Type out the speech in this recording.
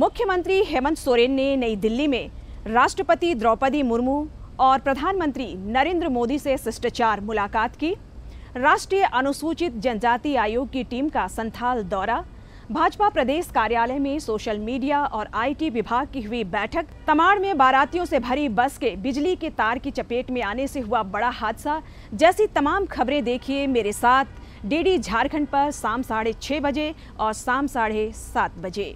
मुख्यमंत्री हेमंत सोरेन ने नई दिल्ली में राष्ट्रपति द्रौपदी मुर्मू और प्रधानमंत्री नरेंद्र मोदी से शिष्टाचार मुलाकात की राष्ट्रीय अनुसूचित जनजाति आयोग की टीम का संथाल दौरा भाजपा प्रदेश कार्यालय में सोशल मीडिया और आईटी विभाग की हुई बैठक तमाड़ में बारातियों से भरी बस के बिजली के तार की चपेट में आने से हुआ बड़ा हादसा जैसी तमाम खबरें देखिए मेरे साथ डीडी झारखंड पर शाम साढ़े छः बजे और शाम साढ़े सात बजे